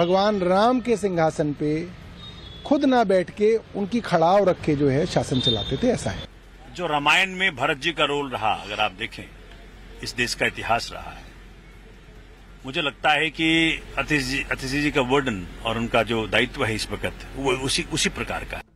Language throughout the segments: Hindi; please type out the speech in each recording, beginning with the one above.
भगवान राम के सिंहासन पे खुद ना बैठ के उनकी खड़ाव रख के जो है शासन चलाते थे ऐसा है जो रामायण में भरत जी का रोल रहा अगर आप देखें इस देश का इतिहास रहा है मुझे लगता है कि अतिथि जी, जी का वर्डन और उनका जो दायित्व है इस वक्त वो उसी उसी प्रकार का है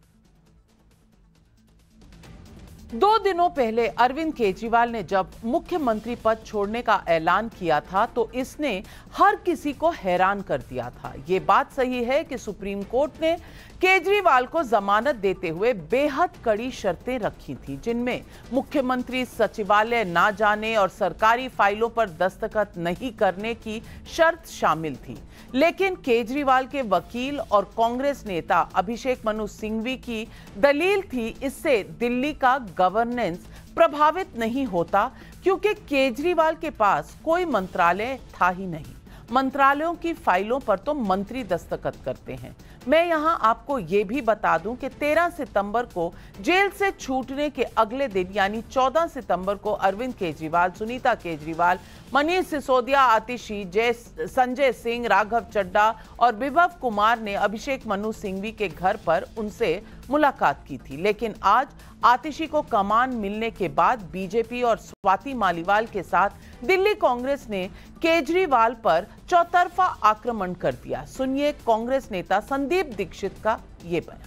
दो दिनों पहले अरविंद केजरीवाल ने जब मुख्यमंत्री पद छोड़ने का ऐलान किया था तो इसने हर किसी को हैरान कर दिया था ये बात सही है कि सुप्रीम कोर्ट ने केजरीवाल को जमानत देते हुए बेहद कड़ी शर्तें रखी थी जिनमें मुख्यमंत्री सचिवालय ना जाने और सरकारी फाइलों पर दस्तखत नहीं करने की शर्त शामिल थी लेकिन केजरीवाल के वकील और कांग्रेस नेता अभिषेक मनु सिंघवी की दलील थी इससे दिल्ली का गवर्नेंस प्रभावित नहीं होता क्योंकि केजरीवाल के पास कोई मंत्रालय था ही नहीं मंत्रालयों की फाइलों पर तो मंत्री दस्तखत करते हैं मैं यहां आपको ये भी बता दूं कि 13 सितंबर को जेल से छूटने के अगले दिन यानी 14 सितंबर को अरविंद केजरीवाल सुनीता केजरीवाल मनीष सिसोदिया आतिशी जय संजय सिंह राघव चड्डा और विभव कुमार ने अभिषेक मनु सिंघवी के घर पर उनसे मुलाकात की थी लेकिन आज आतिशी को कमान मिलने के बाद बीजेपी और स्वाति मालीवाल के साथ दिल्ली कांग्रेस ने केजरीवाल पर चौतरफा आक्रमण कर दिया सुनिए कांग्रेस नेता संदीप दीक्षित का ये बयान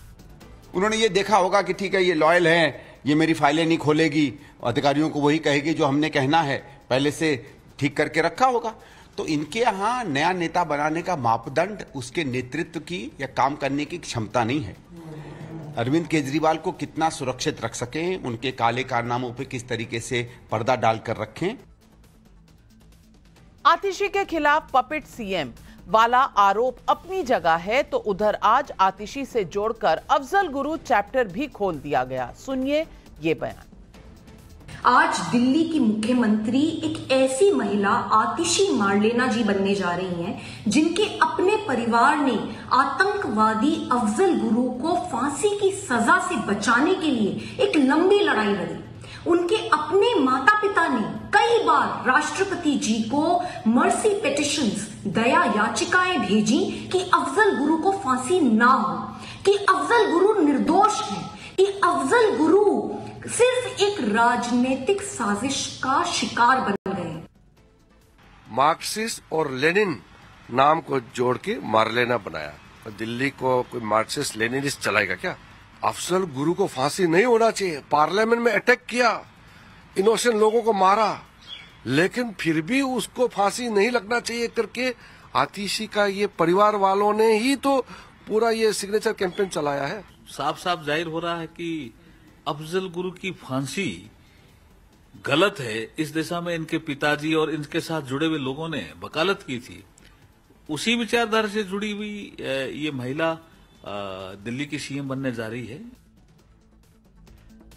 उन्होंने ये देखा होगा कि ठीक है ये लॉयल है ये मेरी फाइलें नहीं खोलेगी अधिकारियों को वही कहेगी जो हमने कहना है पहले से ठीक करके रखा होगा तो इनके यहाँ नया नेता बनाने का मापदंड उसके नेतृत्व की या काम करने की क्षमता नहीं है अरविंद केजरीवाल को कितना सुरक्षित रख सके उनके काले कारनामों पर किस तरीके से पर्दा डालकर रखें आतिशी के खिलाफ पपिट सीएम वाला आरोप अपनी जगह है तो उधर आज आतिशी से जोड़कर अफजल गुरु चैप्टर भी खोल दिया गया सुनिए ये बयान आज दिल्ली की मुख्यमंत्री एक ऐसी महिला आतिशी मारलेना जी बनने जा रही हैं जिनके अपने परिवार ने आतंकवादी अफजल गुरु को फांसी की सजा से बचाने के लिए एक लंबी लड़ाई लड़ी उनके अपने माता पिता ने कई बार राष्ट्रपति जी को मर्सी पिटिशन दया याचिकाएं भेजी कि अफजल गुरु को फांसी ना हो कि अफजल गुरु निर्दोष है कि अफजल गुरु सिर्फ एक राजनीतिक साजिश का शिकार बन गए मार्क्सिस्ट और लेनिन नाम को जोड़ के मारलेना बनाया दिल्ली को कोई मार्क्सिस्ट लेनिनिस्ट चलाएगा क्या अफसल गुरु को फांसी नहीं होना चाहिए पार्लियामेंट में अटैक किया इनोसेंट लोगों को मारा लेकिन फिर भी उसको फांसी नहीं लगना चाहिए करके आतिशी का ये परिवार वालों ने ही तो पूरा ये सिग्नेचर कैंपेन चलाया है साफ साफ जाहिर हो रहा है कि अफजल गुरु की फांसी गलत है इस दिशा में इनके पिताजी और इनके साथ जुड़े हुए लोगों ने वकालत की थी उसी विचारधारा से जुड़ी हुई ये महिला दिल्ली की सीएम बनने जा रही है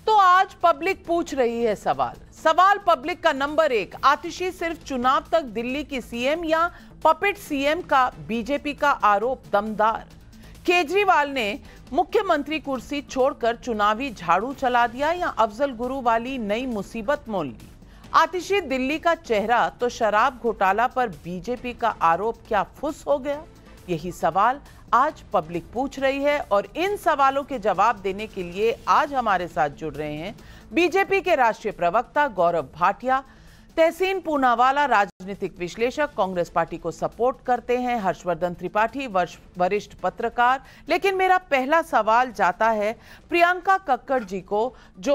तो आज पब्लिक पूछ रही है सवाल सवाल पब्लिक का नंबर एक आतिशी सिर्फ चुनाव तक दिल्ली की सीएम या पपेट सीएम का बीजेपी का आरोप दमदार केजरीवाल ने मुख्यमंत्री कुर्सी छोड़कर चुनावी झाड़ू चला दिया या अफजल गुरु वाली नई मुसीबत मोल ली आतिशी दिल्ली का चेहरा तो शराब घोटाला पर बीजेपी का आरोप क्या फुस हो गया यही सवाल आज पब्लिक पूछ रही है और इन सवालों के जवाब देने के लिए आज हमारे साथ जुड़ रहे हैं बीजेपी के राष्ट्रीय प्रवक्ता गौरव भाटिया तहसीन पूनावाला राज राजनीतिक विश्लेषक कांग्रेस पार्टी को सपोर्ट करते हैं हर्षवर्धन त्रिपाठी वरिष्ठ पत्रकार लेकिन मेरा पहला सवाल जाता है प्रियंका कक्कड़ जी को जो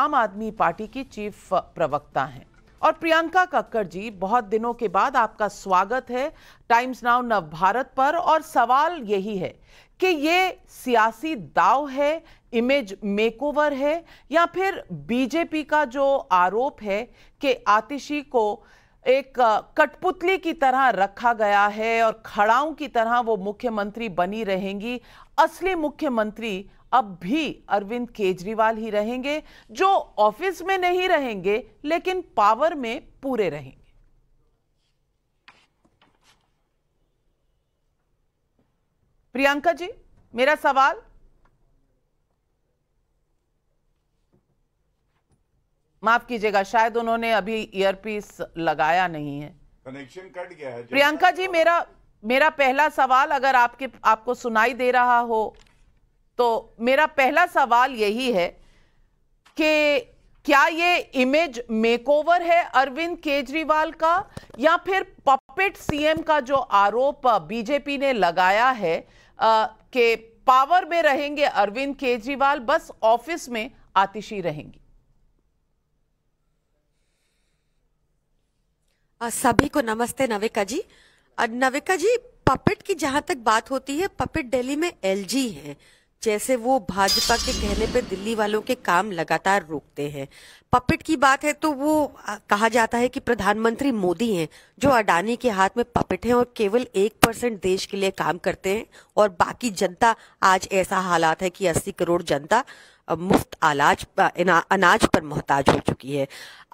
आम आदमी पार्टी की चीफ प्रवक्ता हैं और प्रियंका कक्कड़ जी बहुत दिनों के बाद आपका स्वागत है टाइम्स नाउ नव भारत पर और सवाल यही है कि ये सियासी दाव है इमेज मेकओवर है या फिर बीजेपी का जो आरोप है कि आतिशी को एक कठपुतली की तरह रखा गया है और खड़ाओं की तरह वो मुख्यमंत्री बनी रहेंगी असली मुख्यमंत्री अब भी अरविंद केजरीवाल ही रहेंगे जो ऑफिस में नहीं रहेंगे लेकिन पावर में पूरे रहेंगे प्रियंका जी मेरा सवाल माफ कीजिएगा शायद उन्होंने अभी ईयरपीस लगाया नहीं है कनेक्शन कट गया है प्रियंका जी मेरा मेरा पहला सवाल अगर आपके आपको सुनाई दे रहा हो तो मेरा पहला सवाल यही है कि क्या ये इमेज मेकओवर है अरविंद केजरीवाल का या फिर पपेट सीएम का जो आरोप बीजेपी ने लगाया है कि पावर में रहेंगे अरविंद केजरीवाल बस ऑफिस में आतिशी रहेंगी सभी को नमस्ते नविका जी नविका जी पपेट की जहां तक बात होती है पपेट दिल्ली में एलजी हैं जैसे वो भाजपा के कहने पे दिल्ली वालों के काम लगातार रोकते हैं पपेट की बात है तो वो कहा जाता है कि प्रधानमंत्री मोदी हैं जो अडानी के हाथ में पपेट हैं और केवल एक परसेंट देश के लिए काम करते हैं और बाकी जनता आज ऐसा हालात है कि अस्सी करोड़ जनता मुफ्त आलाज अनाज पर मोहताज हो चुकी है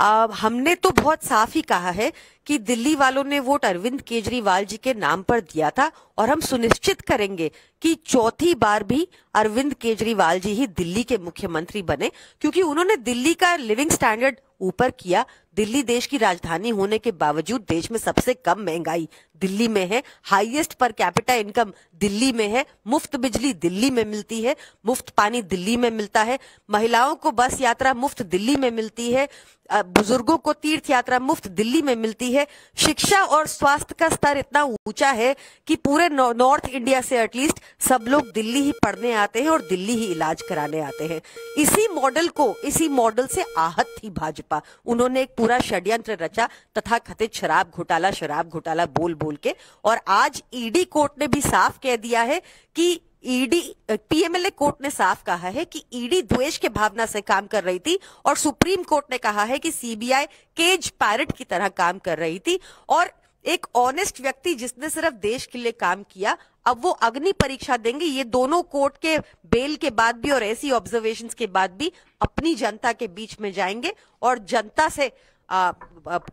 अब हमने तो बहुत साफ ही कहा है कि दिल्ली वालों ने वोट अरविंद केजरीवाल जी के नाम पर दिया था और हम सुनिश्चित करेंगे कि चौथी बार भी अरविंद केजरीवाल जी ही दिल्ली के मुख्यमंत्री बने क्योंकि उन्होंने दिल्ली का लिविंग स्टैंडर्ड ऊपर किया दिल्ली देश की राजधानी होने के बावजूद देश में सबसे कम महंगाई दिल्ली में है highest per capita income Delhi में है मुफ्त बिजली दिल्ली में मिलती है मुफ्त पानी दिल्ली में मिलता है महिलाओं को बस यात्रा मुफ्त दिल्ली में मिलती है बुजुर्गों को तीर्थ यात्रा मुफ्त दिल्ली में मिलती है शिक्षा और स्वास्थ्य का स्तर इतना ऊंचा है कि पूरे नॉर्थ इंडिया से एटलीस्ट सब लोग दिल्ली ही पढ़ने आते हैं और दिल्ली ही इलाज कराने आते हैं इसी मॉडल को इसी मॉडल से आहत थी भाजपा उन्होंने एक पूरा षड्यंत्र रचा तथा कथित शराब घोटाला शराब घोटाला बोल बोल के और आज ईडी e कोर्ट ने भी साफ कह दिया है कि ईडी e पीएमएलए कोर्ट ने साफ कहा है कि ईडी e द्वेष के भावना से काम कर रही थी और सुप्रीम कोर्ट ने कहा है कि सीबीआई केज पैरट की तरह काम कर रही थी और एक ऑनेस्ट व्यक्ति जिसने सिर्फ देश के लिए काम किया अब वो अग्नि परीक्षा देंगे ये दोनों कोर्ट के बेल के बाद भी और ऐसी ऑब्जर्वेशन के बाद भी अपनी जनता के बीच में जाएंगे और जनता से आ,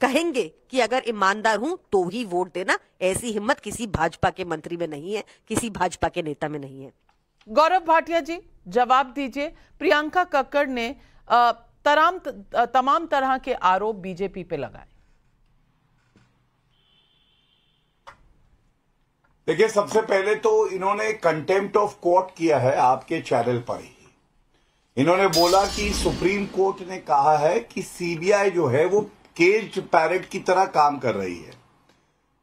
कहेंगे कि अगर ईमानदार हूं तो ही वोट देना ऐसी हिम्मत किसी भाजपा के मंत्री में नहीं है किसी भाजपा के नेता में नहीं है गौरव भाटिया जी जवाब दीजिए प्रियंका कक्कड़ ने तराम तमाम तरह के आरोप बीजेपी पे लगाए देखिए सबसे पहले तो इन्होंने कंटेम्प्ट ऑफ कोर्ट किया है आपके चैनल पर ही इन्होंने बोला कि सुप्रीम कोर्ट ने कहा है कि सीबीआई जो है वो केज पैरट की तरह काम कर रही है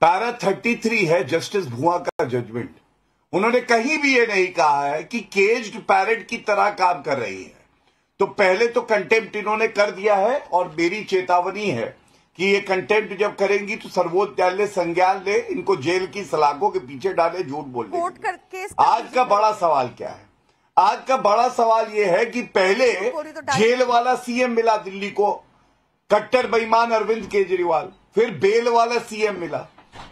पैरा थर्टी थ्री है जस्टिस भुआ का जजमेंट उन्होंने कहीं भी ये नहीं कहा है कि केज्ड पैरट की तरह काम कर रही है तो पहले तो कंटेम्प्ट इन्होंने कर दिया है और मेरी चेतावनी है कि ये कंटेंट जब करेंगी तो सर्वोच्च न्यायालय संज्ञान ले इनको जेल की सलाखों के पीछे डाले झूठ बोलने आज का बड़ा सवाल क्या है आज का बड़ा सवाल यह है कि पहले तो तो जेल वाला सीएम मिला दिल्ली को कट्टर बेईमान अरविंद केजरीवाल फिर बेल वाला सीएम मिला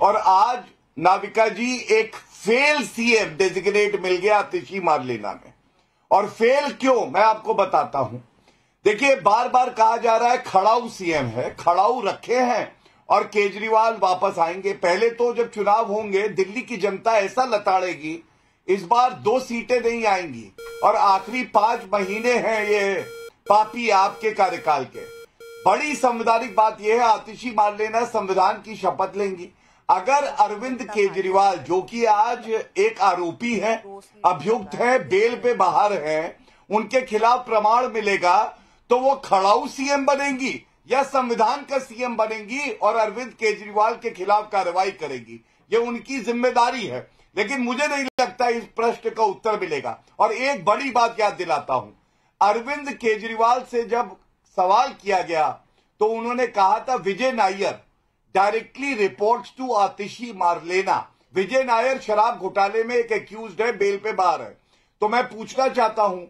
और आज नाविका जी एक फेल सीएम डेजिग्नेट मिल गया आतिशी मार लेना में और फेल क्यों मैं आपको बताता हूं देखिए बार बार कहा जा रहा है खड़ाऊ सीएम है खड़ाऊ रखे हैं और केजरीवाल वापस आएंगे पहले तो जब चुनाव होंगे दिल्ली की जनता ऐसा लताड़ेगी इस बार दो सीटें नहीं आएंगी और आखिरी पांच महीने हैं ये पापी आपके कार्यकाल के बड़ी संवैधानिक बात यह है आतिशी मार लेना संविधान की शपथ लेंगी अगर अरविंद केजरीवाल जो कि आज एक आरोपी है अभियुक्त है बेल पे बाहर है उनके खिलाफ प्रमाण मिलेगा तो वो खड़ाऊ सीएम बनेंगी या संविधान का सीएम बनेंगी और अरविंद केजरीवाल के खिलाफ कार्रवाई करेगी ये उनकी जिम्मेदारी है लेकिन मुझे नहीं लगता इस प्रश्न का उत्तर मिलेगा और एक बड़ी बात याद दिलाता हूं अरविंद केजरीवाल से जब सवाल किया गया तो उन्होंने कहा था Vijay Nair directly reports to Atishi Marlena Vijay Nair शराब घोटाले में एक एक्यूज है बेल पे बाहर है तो मैं पूछना चाहता हूं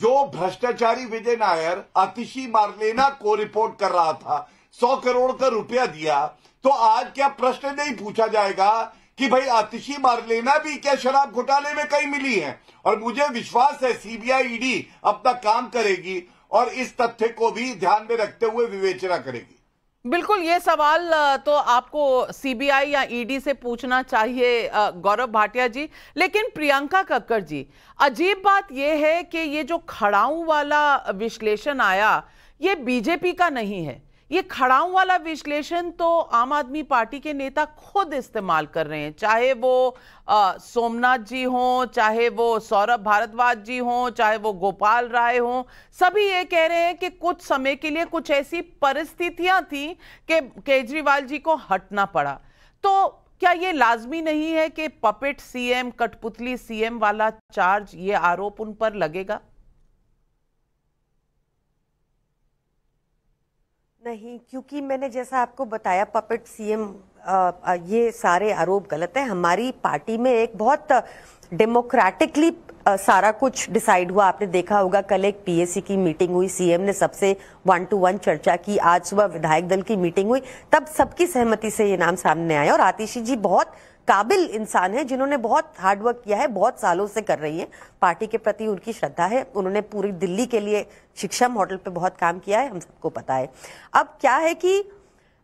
जो भ्रष्टाचारी विजय नायर आतिशी मारलेना को रिपोर्ट कर रहा था सौ करोड़ का रुपया दिया तो आज क्या प्रश्न नहीं पूछा जाएगा कि भाई आतिशी मार लेना भी क्या शराब घोटाले में कई मिली है और मुझे विश्वास है सीबीआई ईडी e अपना काम करेगी और इस तथ्य को भी ध्यान में रखते हुए विवेचना करेगी बिल्कुल ये सवाल तो आपको सीबीआई या ईडी e से पूछना चाहिए गौरव भाटिया जी लेकिन प्रियंका कक्कर जी अजीब बात यह है कि ये जो खड़ाऊ वाला विश्लेषण आया ये बीजेपी का नहीं है ये खड़ाऊ वाला विश्लेषण तो आम आदमी पार्टी के नेता खुद इस्तेमाल कर रहे हैं चाहे वो सोमनाथ जी हों चाहे वो सौरभ भारद्वाज जी हों चाहे वो गोपाल राय हों सभी ये कह रहे हैं कि कुछ समय के लिए कुछ ऐसी परिस्थितियां थी कि केजरीवाल जी को हटना पड़ा तो क्या ये लाजमी नहीं है कि पपेट सीएम कठपुतली सीएम वाला चार्ज ये आरोप उन पर लगेगा नहीं क्योंकि मैंने जैसा आपको बताया पपेट सीएम ये सारे आरोप गलत है हमारी पार्टी में एक बहुत डेमोक्रेटिकली सारा कुछ डिसाइड हुआ आपने देखा होगा कल एक पीएससी की मीटिंग हुई सीएम ने सबसे वन टू वन चर्चा की आज सुबह विधायक दल की मीटिंग हुई तब सबकी सहमति से ये नाम सामने आया और आतिशी जी बहुत काबिल इंसान है जिन्होंने बहुत हार्डवर्क किया है बहुत सालों से कर रही है पार्टी के प्रति उनकी श्रद्धा है उन्होंने पूरी दिल्ली के लिए शिक्षा होटल पे बहुत काम किया है हम सबको पता है अब क्या है कि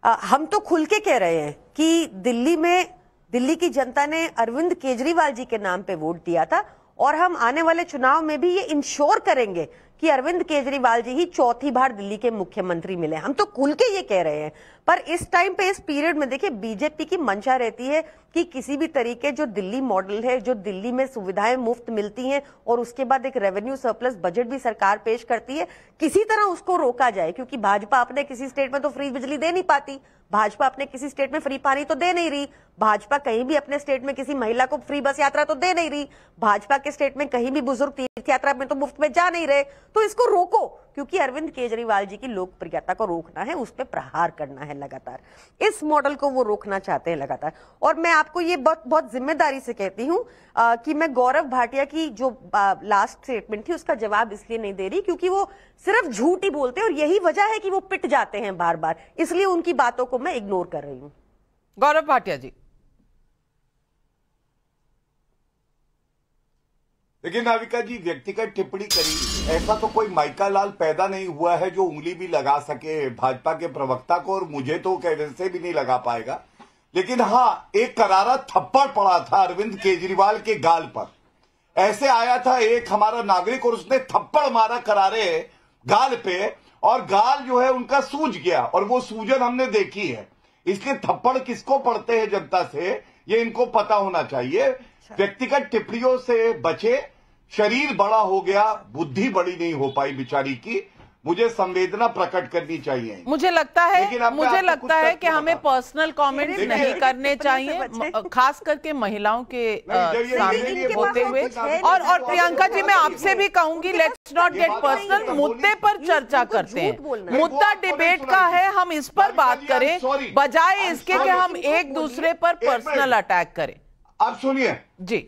आ, हम तो खुल के कह रहे हैं कि दिल्ली में दिल्ली की जनता ने अरविंद केजरीवाल जी के नाम पे वोट दिया था और हम आने वाले चुनाव में भी ये इंश्योर करेंगे कि अरविंद केजरीवाल जी ही चौथी बार दिल्ली के मुख्यमंत्री मिले हम तो खुल के ये कह रहे हैं पर इस टाइम पे इस पीरियड में देखिए बीजेपी की मंशा रहती है कि किसी भी तरीके जो दिल्ली मॉडल है जो दिल्ली में सुविधाएं मुफ्त मिलती हैं और उसके बाद एक रेवेन्यू सरप्लस बजट भी सरकार पेश करती है किसी तरह उसको रोका जाए क्योंकि भाजपा अपने किसी स्टेट में तो फ्री बिजली दे नहीं पाती भाजपा अपने किसी स्टेट में फ्री पानी तो दे नहीं रही भाजपा कहीं भी अपने स्टेट में किसी महिला को फ्री बस यात्रा तो दे नहीं रही भाजपा के स्टेट में कहीं भी बुजुर्ग तीर्थ यात्रा में तो मुफ्त में जा नहीं रहे तो इसको रोको क्योंकि अरविंद केजरीवाल जी की लोकप्रियता को रोकना है उस पर प्रहार करना है लगातार इस मॉडल को वो रोकना चाहते हैं लगातार और मैं आपको ये बहुत बहुत जिम्मेदारी से कहती हूँ कि मैं गौरव भाटिया की जो आ, लास्ट स्टेटमेंट थी उसका जवाब इसलिए नहीं दे रही क्योंकि वो सिर्फ झूठ ही बोलते हैं और यही वजह है कि वो पिट जाते हैं बार बार इसलिए उनकी बातों को मैं इग्नोर कर रही हूँ गौरव भाटिया जी लेकिन नाविका जी व्यक्तिगत टिप्पणी करी ऐसा तो कोई माइका लाल पैदा नहीं हुआ है जो उंगली भी लगा सके भाजपा के प्रवक्ता को और मुझे तो कैसे भी नहीं लगा पाएगा लेकिन हाँ एक करारा थप्पड़ पड़ा था अरविंद केजरीवाल के गाल पर ऐसे आया था एक हमारा नागरिक और उसने थप्पड़ मारा करारे गाल पे और गाल जो है उनका सूज गया और वो सूजन हमने देखी है इसलिए थप्पड़ किसको पड़ते हैं जनता से ये इनको पता होना चाहिए अच्छा। व्यक्तिगत टिप्पणियों से बचे शरीर बड़ा हो गया बुद्धि बड़ी नहीं हो पाई बिचारी की मुझे संवेदना प्रकट करनी चाहिए मुझे लगता है मुझे लगता है कि हमें पर्सनल कमेंट नहीं करने चाहिए खास करके महिलाओं के सामने होते हुए और और तो प्रियंका जी मैं आपसे भी कहूंगी लेट्स नॉट गेट पर्सनल मुद्दे पर चर्चा करते हैं मुद्दा डिबेट का है हम इस पर बात करें बजाय इसके कि हम एक दूसरे पर पर्सनल अटैक करें आप सुनिए जी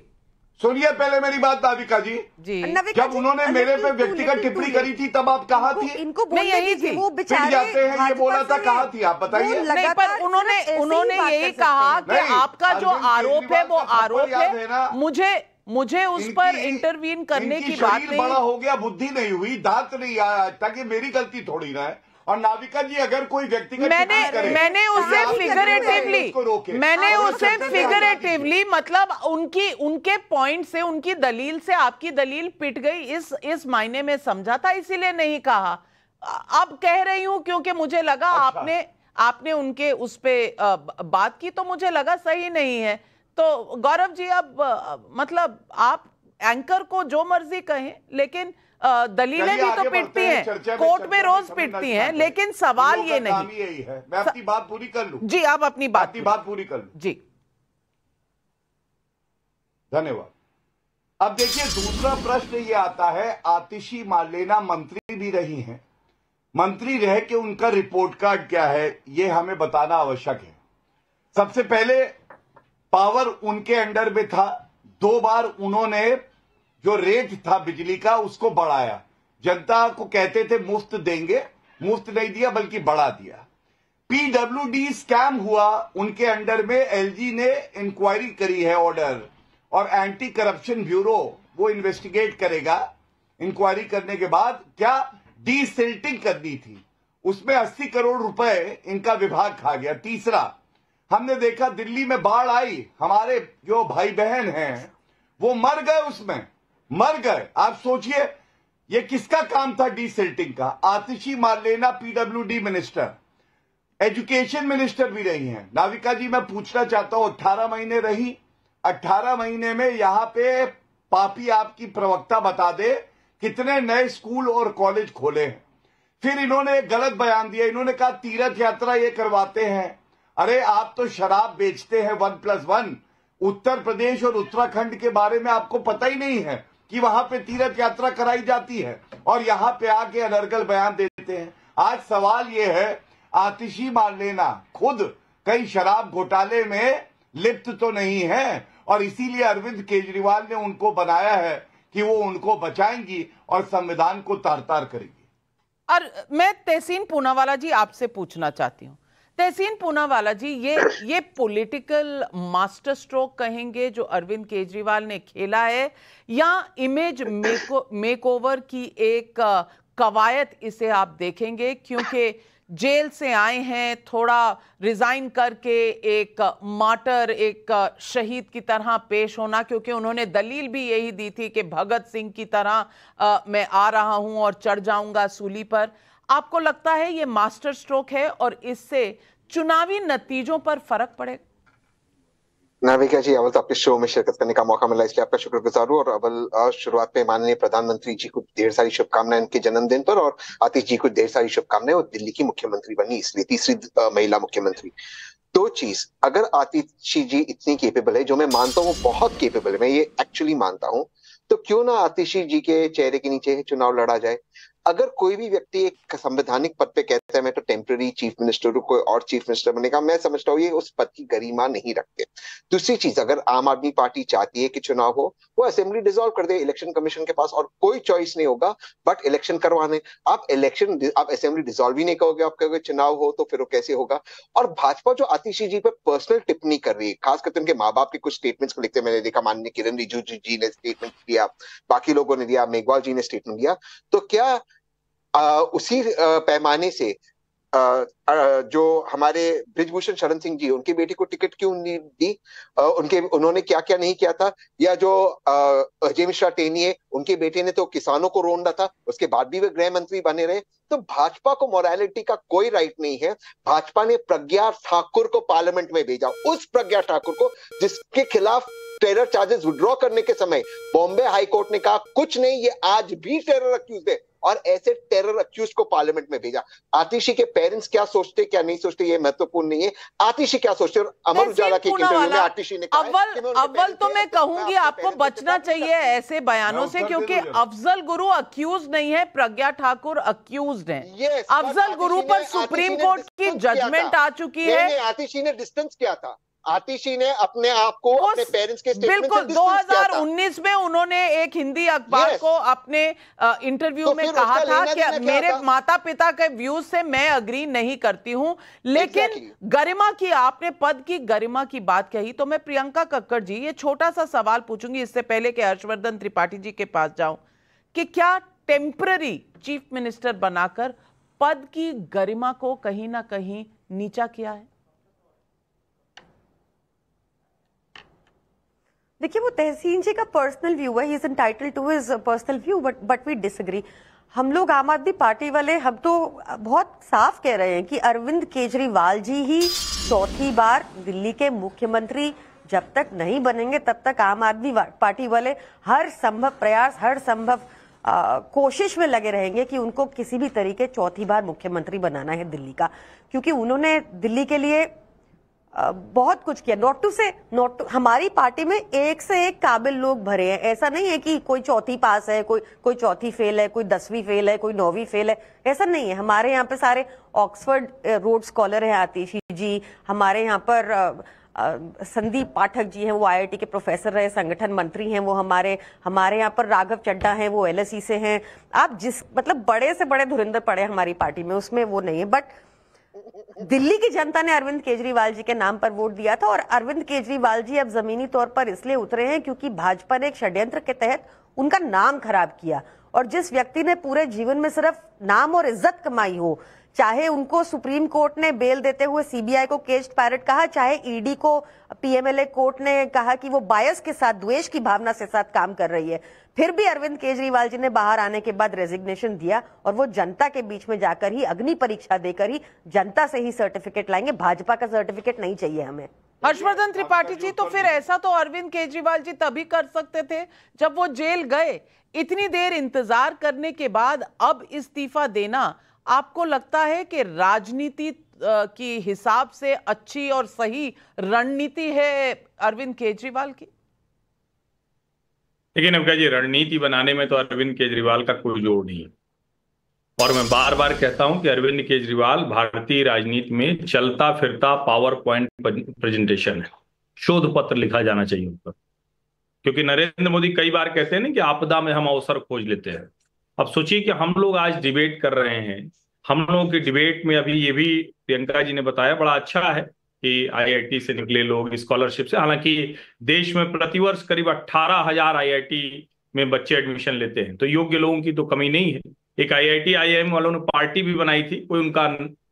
सुनिए पहले मेरी बात नाविका जी जी जब उन्होंने मेरे पे व्यक्तिगत टिप्पणी करी थी तब आप कहा थी इनको यही थी वो बिचारे जाते हैं ये बोला था कहा थी आप बताइए नहीं पर उन्होंने उन्होंने यही कहा कि आपका जो आरोप है वो तो आरोप है मुझे मुझे उस पर इंटरवीन करने की बात नहीं बड़ा हो गया बुद्धि नहीं हुई दांत नहीं आया ताकि मेरी गलती थोड़ी ना है और नाविका जी अगर कोई व्यक्ति मैंने मैंने तो उसे फिगरेटिवली मैंने उसे फिगरेटिवली मतलब उनकी उनके पॉइंट से उनकी दलील से आपकी दलील पिट गई इस इस मायने में समझा था इसीलिए नहीं कहा अब कह रही हूं क्योंकि मुझे लगा अच्छा। आपने आपने उनके उस पर बात की तो मुझे लगा सही नहीं है तो गौरव जी अब मतलब आप एंकर को जो मर्जी कहें लेकिन दलीलें भी तो पिटती हैं कोर्ट में, रोज पिटती हैं लेकिन सवाल ये नहीं यही है मैं अपनी बात पूरी कर लू जी आप अपनी बात अपनी बात पूरी कर लू जी धन्यवाद अब देखिए दूसरा प्रश्न ये आता है आतिशी मालेना मंत्री भी रही हैं मंत्री रह के उनका रिपोर्ट कार्ड क्या है ये हमें बताना आवश्यक है सबसे पहले पावर उनके अंडर में था दो बार उन्होंने जो रेट था बिजली का उसको बढ़ाया जनता को कहते थे मुफ्त देंगे मुफ्त नहीं दिया बल्कि बढ़ा दिया पीडब्ल्यू स्कैम हुआ उनके अंडर में एलजी ने इंक्वायरी करी है ऑर्डर और एंटी करप्शन ब्यूरो वो इन्वेस्टिगेट करेगा इंक्वायरी करने के बाद क्या डी सिल्टिंग करनी थी उसमें 80 करोड़ रुपए इनका विभाग खा गया तीसरा हमने देखा दिल्ली में बाढ़ आई हमारे जो भाई बहन हैं वो मर गए उसमें मर गए आप सोचिए ये किसका काम था डी सिल्टिंग का आतिशी मार लेना पीडब्ल्यूडी मिनिस्टर एजुकेशन मिनिस्टर भी रही हैं नाविका जी मैं पूछना चाहता हूं अट्ठारह महीने रही अट्ठारह महीने में यहां पे पापी आपकी प्रवक्ता बता दे कितने नए स्कूल और कॉलेज खोले हैं फिर इन्होंने एक गलत बयान दिया इन्होंने कहा तीर्थ यात्रा ये करवाते हैं अरे आप तो शराब बेचते हैं one plus one Uttar Pradesh और उत्तराखंड के बारे में आपको पता ही नहीं है कि वहां पे तीर्थ यात्रा कराई जाती है और यहाँ पे आके अनर्गल बयान देते हैं आज सवाल ये है आतिशी मार लेना खुद कई शराब घोटाले में लिप्त तो नहीं है और इसीलिए अरविंद केजरीवाल ने उनको बनाया है कि वो उनको बचाएंगी और संविधान को तार तार करेगी और मैं तहसीन पूनावाला जी आपसे पूछना चाहती हूँ तहसीन पूनावाला जी ये ये पॉलिटिकल मास्टर स्ट्रोक कहेंगे जो अरविंद केजरीवाल ने खेला है या इमेज मेक ओवर की एक uh, कवायद इसे आप देखेंगे क्योंकि जेल से आए हैं थोड़ा रिज़ाइन करके एक मार्टर एक uh, शहीद की तरह पेश होना क्योंकि उन्होंने दलील भी यही दी थी कि भगत सिंह की तरह आ, uh, मैं आ रहा हूं और चढ़ जाऊंगा सूली पर आपको लगता है ये मास्टर स्ट्रोक है और इससे चुनावी नतीजों पर फर्क पड़ेगा नाविका जी अवल तो आपके शो में शिरकत करने का मौका मिला इसलिए आपका शुक्रगुजार हूँ और अवल शुरुआत में माननीय प्रधानमंत्री जी को ढेर सारी शुभकामनाएं उनके जन्मदिन पर और आतिश जी को ढेर सारी शुभकामनाएं और दिल्ली की मुख्यमंत्री बनी इसलिए तीसरी महिला मुख्यमंत्री दो चीज अगर आतिशी जी इतनी केपेबल है जो मैं मानता हूँ बहुत केपेबल है मैं ये एक्चुअली मानता हूँ तो क्यों ना आतिशी जी के चेहरे के नीचे चुनाव लड़ा जाए अगर कोई भी व्यक्ति एक संवैधानिक पद पे कहता है मैं तो टेम्प्ररी चीफ मिनिस्टर हूँ कोई और चीफ मिनिस्टर बनेगा मैं समझता हूँ ये उस पद की गरिमा नहीं रखते दूसरी चीज अगर आम आदमी पार्टी चाहती है कि चुनाव हो वो असेंबली डिजोल्व कर दे इलेक्शन कमीशन के पास और कोई चॉइस नहीं होगा बट इलेक्शन करवाने आप इलेक्शन आप असेंबली डिजोल्व ही नहीं कहोगे आप कहोगे चुनाव हो तो फिर वो कैसे होगा और भाजपा जो आतिशी जी पर पर्सनल टिप्पणी कर रही है खास करके तो उनके माँ बाप के कुछ स्टेटमेंट्स को लिखते मैंने देखा माननीय किरण रिजिजू जी ने स्टेटमेंट दिया बाकी लोगों ने दिया मेघवाल जी ने स्टेटमेंट दिया तो क्या उसी पैमाने से जो हमारे ब्रिजभूषण शरण सिंह जी उनकी बेटी को टिकट क्यों नहीं दी उनके उन्होंने क्या क्या नहीं किया था या जो अजय मिश्रा टेनिए उनके बेटे ने तो किसानों को रोंडा था उसके बाद भी वे गृह मंत्री बने रहे तो भाजपा को मोरालिटी का कोई राइट नहीं है भाजपा ने प्रज्ञा ठाकुर को पार्लियामेंट में भेजा उस प्रज्ञा ठाकुर को जिसके खिलाफ टेरर चार्जेस विड्रॉ करने के समय बॉम्बे हाईकोर्ट ने कहा कुछ नहीं ये आज भी टेरर अक्यूज है और ऐसे टेरर अक्यूज को पार्लियामेंट में भेजा आतिशी के पेरेंट्स क्या सोचते क्या नहीं सोचते ये महत्वपूर्ण नहीं है आतिशी क्या सोचते और अमर उजाला के में आतिशी ने अव्वल अव्वल तो, तो मैं कहूंगी आपको बचना चाहिए ऐसे बयानों से क्योंकि अफजल गुरु अक्यूज नहीं है प्रज्ञा ठाकुर अक्यूज है अफजल गुरु पर सुप्रीम कोर्ट की जजमेंट आ चुकी है आतिशी ने डिस्टेंस किया था आतिशी ने अपने आप को अपने पेरेंट्स के बिल्कुल उन्नीस में उन्होंने एक हिंदी अखबार को अपने इंटरव्यू तो में कहा था कि मेरे था? माता पिता के व्यूज से मैं अग्री नहीं करती हूं लेकिन exactly. गरिमा की आपने पद की गरिमा की बात कही तो मैं प्रियंका कक्कड़ जी ये छोटा सा सवाल पूछूंगी इससे पहले कि हर्षवर्धन त्रिपाठी जी के पास जाऊं कि क्या टेम्पररी चीफ मिनिस्टर बनाकर पद की गरिमा को कहीं ना कहीं नीचा किया है देखिए वो तहसीन जी का पर्सनल व्यू है he is entitled to his personal view but but we disagree हम लोग आम आदमी पार्टी वाले हम तो बहुत साफ कह रहे हैं कि अरविंद केजरीवाल जी ही चौथी बार दिल्ली के मुख्यमंत्री जब तक नहीं बनेंगे तब तक आम आदमी पार्टी वाले हर संभव प्रयास हर संभव आ, कोशिश में लगे रहेंगे कि उनको किसी भी तरीके चौथी बार मुख्यमंत्री बनाना है दिल्ली का क्योंकि उन्होंने दिल्ली के लिए बहुत कुछ किया not to say not to हमारी पार्टी में एक से एक काबिल लोग भरे हैं ऐसा नहीं है कि कोई चौथी पास है कोई कोई चौथी फेल है कोई दसवीं फेल है कोई नौवीं फेल है ऐसा नहीं है हमारे यहाँ पे सारे ऑक्सफर्ड रोड स्कॉलर हैं आतिशी जी हमारे यहाँ पर संदीप पाठक जी हैं वो आई के प्रोफेसर रहे संगठन मंत्री हैं वो हमारे हमारे यहाँ पर राघव चड्डा हैं वो एल e से हैं आप जिस मतलब बड़े से बड़े धुरिंदर पड़े हमारी पार्टी में उसमें वो नहीं है बट दिल्ली की जनता ने अरविंद केजरीवाल जी के नाम पर वोट दिया था और अरविंद केजरीवाल जी अब जमीनी तौर पर इसलिए उतरे हैं क्योंकि भाजपा ने एक षड्यंत्र के तहत उनका नाम खराब किया और जिस व्यक्ति ने पूरे जीवन में सिर्फ नाम और इज्जत कमाई हो चाहे उनको सुप्रीम कोर्ट ने बेल देते हुए सीबीआई को केस्ट पैरट कहा चाहे ईडी को पीएमएलए कोर्ट ने कहा कि वो बायस के साथ द्वेष की भावना के साथ काम कर रही है फिर भी अरविंद केजरीवाल जी ने बाहर आने के बाद रेजिग्नेशन दिया और वो जनता के बीच में जाकर ही अग्नि परीक्षा देकर ही जनता से ही सर्टिफिकेट लाएंगे भाजपा का सर्टिफिकेट नहीं चाहिए हमें हर्षवर्धन त्रिपाठी जी तो फिर ऐसा तो अरविंद केजरीवाल जी तभी कर सकते थे जब वो जेल गए इतनी देर इंतजार करने के बाद अब इस्तीफा देना आपको लगता है कि राजनीति की हिसाब से अच्छी और सही रणनीति है अरविंद केजरीवाल की लेकिन अब जी रणनीति बनाने में तो अरविंद केजरीवाल का कोई जोड़ नहीं और मैं बार बार कहता हूं कि अरविंद केजरीवाल भारतीय राजनीति में चलता फिरता पावर पॉइंट प्रेजेंटेशन है शोध पत्र लिखा जाना चाहिए उन पर क्योंकि नरेंद्र मोदी कई बार कहते हैं ना कि आपदा में हम अवसर खोज लेते हैं अब सोचिए कि हम लोग आज डिबेट कर रहे हैं हम लोगों के डिबेट में अभी ये भी प्रियंका जी ने बताया बड़ा अच्छा है कि आईआईटी से निकले लोग स्कॉलरशिप से हालांकि देश में प्रतिवर्ष करीब अट्ठारह हजार आई में बच्चे एडमिशन लेते हैं तो योग्य लोगों की तो कमी नहीं है एक आईआईटी आईएम वालों ने पार्टी भी बनाई थी कोई उनका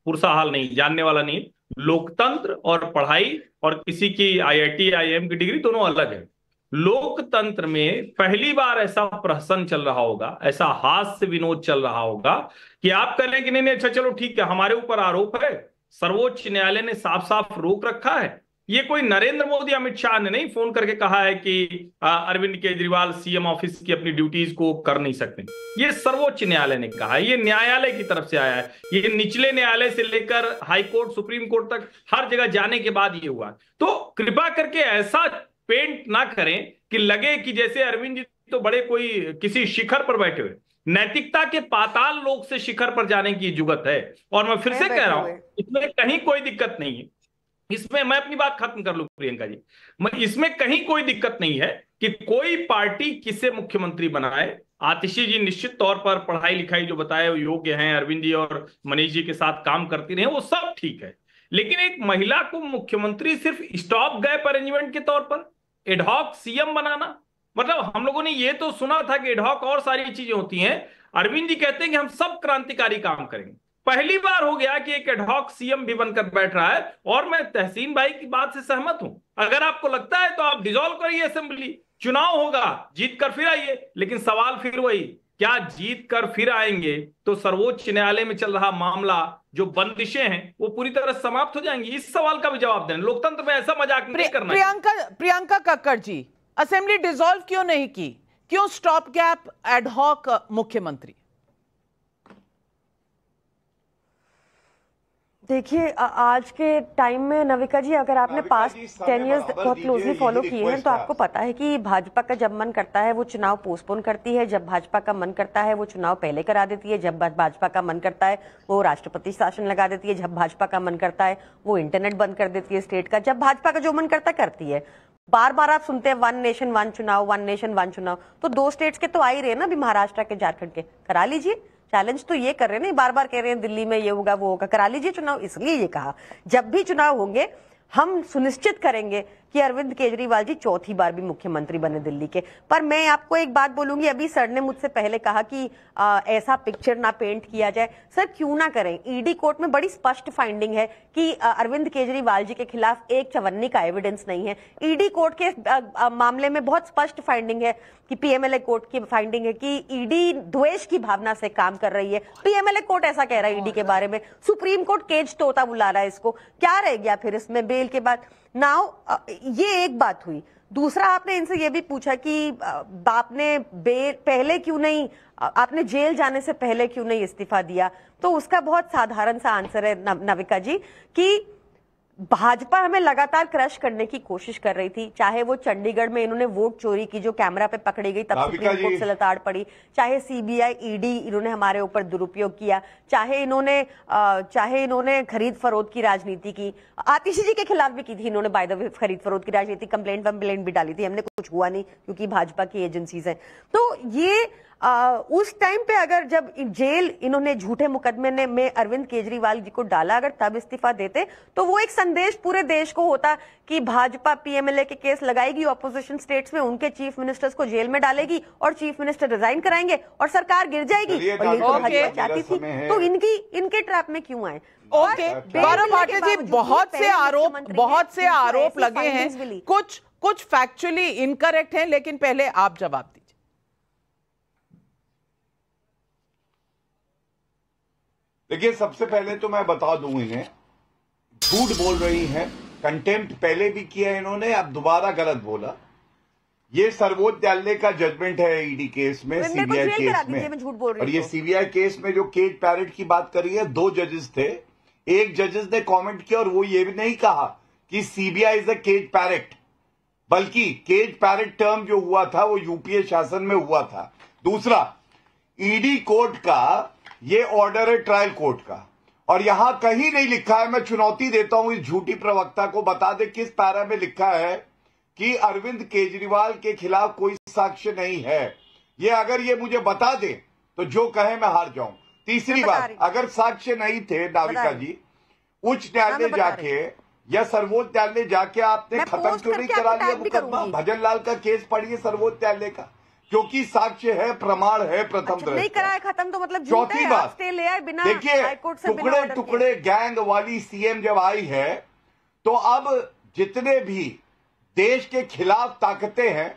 पुरसा हाल नहीं जानने वाला नहीं लोकतंत्र और पढ़ाई और किसी की आईआईटी आईआईएम की डिग्री दोनों अलग है लोकतंत्र में पहली बार ऐसा प्रहसन चल रहा होगा ऐसा हास्य विनोद चल रहा होगा कि आप कह रहे कि नहीं नहीं अच्छा चलो ठीक है हमारे ऊपर आरोप है सर्वोच्च न्यायालय ने साफ साफ रोक रखा है ये कोई नरेंद्र मोदी अमित शाह ने नहीं फोन करके कहा है कि अरविंद केजरीवाल सीएम ऑफिस की अपनी ड्यूटीज को कर नहीं सकते ये सर्वोच्च न्यायालय ने कहा है ये न्यायालय की तरफ से आया है ये निचले न्यायालय से लेकर हाईकोर्ट सुप्रीम कोर्ट तक हर जगह जाने के बाद ये हुआ तो कृपा करके ऐसा पेंट ना करें कि लगे कि जैसे अरविंद जी तो बड़े कोई किसी शिखर पर बैठे हुए नैतिकता के पाताल लोक से शिखर पर जाने की जुगत है और मैं फिर से कह रहा हूं इसमें कहीं कोई दिक्कत नहीं है इसमें मैं अपनी बात खत्म कर लू प्रियंका जी मैं इसमें कहीं कोई दिक्कत नहीं है कि कोई पार्टी किसे मुख्यमंत्री बनाए आतिशी जी निश्चित तौर पर पढ़ाई लिखाई जो बताए योग्य हैं अरविंद जी और मनीष जी के साथ काम करती रहे वो सब ठीक है लेकिन एक महिला को मुख्यमंत्री सिर्फ स्टॉप गैप अरेंजमेंट के तौर पर एडहॉक सीएम बनाना मतलब हम लोगों ने ये तो सुना था कि एडहॉक और सारी चीजें होती हैं अरविंद जी कहते हैं कि हम सब क्रांतिकारी काम करेंगे पहली बार हो गया कि एक एडहॉक सीएम भी बनकर बैठ रहा है और मैं तहसीन भाई की बात से सहमत हूं अगर आपको लगता है तो आप डिजोल्व करिए असेंबली चुनाव होगा जीत कर फिर आइए लेकिन सवाल फिर वही क्या जीत कर फिर आएंगे तो सर्वोच्च न्यायालय में चल रहा मामला जो बंदिशें हैं वो पूरी तरह समाप्त हो जाएंगी इस सवाल का भी जवाब देना लोकतंत्र में ऐसा मजाक नहीं करना प्रियंका प्रियंका कक्कर जी असेंबली डिसॉल्व क्यों नहीं की क्यों स्टॉप गैप एडहॉक मुख्यमंत्री देखिए आज के टाइम में नविका जी अगर आपने पास टेन इयर्स बहुत क्लोजली फॉलो किए हैं तो आपको पता है कि भाजपा का जब मन करता है वो चुनाव पोस्टपोन करती है जब भाजपा का मन करता है वो चुनाव पहले करा देती है जब भाजपा का मन करता है वो राष्ट्रपति शासन लगा देती है जब भाजपा का मन करता है वो इंटरनेट बंद कर देती है स्टेट का जब भाजपा का जो मन करता करती है बार बार आप सुनते हैं वन नेशन वन चुनाव वन नेशन वन चुनाव तो दो स्टेट्स के तो आ ही रहे ना अभी महाराष्ट्र के झारखंड के करा लीजिए चैलेंज तो ये कर रहे हैं ना बार बार कह रहे हैं दिल्ली में ये होगा वो होगा करा लीजिए चुनाव इसलिए ये कहा जब भी चुनाव होंगे हम सुनिश्चित करेंगे कि अरविंद केजरीवाल जी चौथी बार भी मुख्यमंत्री बने दिल्ली के पर मैं आपको एक बात बोलूंगी अभी सर ने मुझसे पहले कहा कि आ, ऐसा पिक्चर ना पेंट किया जाए सर क्यों ना करें ईडी e कोर्ट में बड़ी स्पष्ट फाइंडिंग है कि अरविंद केजरीवाल जी के खिलाफ एक चवन्नी का एविडेंस नहीं है ईडी e कोर्ट के आ, आ, मामले में बहुत स्पष्ट फाइंडिंग है कि पीएमएलए कोर्ट की फाइंडिंग है कि ईडी e द्वेष की भावना से काम कर रही है पीएमएलए कोर्ट ऐसा कह रहा है ईडी के बारे में सुप्रीम कोर्ट केज तोता बुला रहा है इसको क्या रह गया फिर इसमें बेल के बाद नाउ ये एक बात हुई दूसरा आपने इनसे ये भी पूछा कि बाप ने पहले क्यों नहीं आपने जेल जाने से पहले क्यों नहीं इस्तीफा दिया तो उसका बहुत साधारण सा आंसर है नविका जी कि भाजपा हमें लगातार क्रश करने की कोशिश कर रही थी चाहे वो चंडीगढ़ में इन्होंने वोट चोरी की जो कैमरा पे पकड़ी गई तब सुप्रीम कोर्ट से लताड़ पड़ी चाहे सीबीआई ईडी e इन्होंने हमारे ऊपर दुरुपयोग किया चाहे इन्होंने चाहे इन्होंने खरीद फरोद की राजनीति की आतिशी जी के खिलाफ भी की थी इन्होंने बाय द खरीद फरोद की राजनीति कंप्लेंट वम्प्लेंट भी डाली थी हमने कुछ हुआ नहीं क्योंकि भाजपा की एजेंसीज है तो ये आ, उस टाइम पे अगर जब जेल इन्होंने झूठे मुकदमे ने में अरविंद केजरीवाल जी को डाला अगर तब इस्तीफा देते तो वो एक संदेश पूरे देश को होता कि भाजपा पीएमएलए के केस लगाएगी ऑपोजिशन स्टेट्स में उनके चीफ मिनिस्टर्स को जेल में डालेगी और चीफ मिनिस्टर रिजाइन कराएंगे और सरकार गिर जाएगी और ये तो भाजपा चाहती थी तो इनकी इनके ट्रैप में क्यों आए ओके गौरव जी बहुत से आरोप बहुत से आरोप लगे हैं कुछ कुछ फैक्चुअली इनकरेक्ट हैं लेकिन पहले आप जवाब देखिए सबसे पहले तो मैं बता दू इन्हें झूठ बोल रही हैं कंटेम्प्ट पहले भी किया इन्होंने अब दोबारा गलत बोला ये सर्वोच्च न्यायालय का जजमेंट है ईडी e केस में सीबीआई तो केस में झूठ बोल रही और ये सीबीआई केस में जो केट पैरेट की बात करी है दो जजेस थे एक जजेस ने कमेंट किया और वो ये भी नहीं कहा कि CBI is a caged parrot बल्कि केट पैरेट टर्म जो हुआ था वो यूपीए शासन में हुआ था दूसरा ईडी e कोर्ट का ये ऑर्डर है ट्रायल कोर्ट का और यहां कहीं नहीं लिखा है मैं चुनौती देता हूं इस झूठी प्रवक्ता को बता दे किस पैरा में लिखा है कि अरविंद केजरीवाल के खिलाफ कोई साक्ष्य नहीं है ये अगर ये मुझे बता दे तो जो कहे मैं हार जाऊं तीसरी बात अगर साक्ष्य नहीं थे नाविका जी उच्च न्यायालय हाँ, जाके या सर्वोच्च न्यायालय जाके आपने खत्म क्यों नहीं करा लिया मुकदमा भजन लाल का केस पढ़िए सर्वोच्च न्यायालय का क्योंकि साक्ष्य है प्रमाण है प्रथम अच्छा, नहीं कराया खत्म तो मतलब चौथी बात बिना देखिए टुकड़े टुकड़े गैंग वाली सीएम जब आई है तो अब जितने भी देश के खिलाफ ताकतें हैं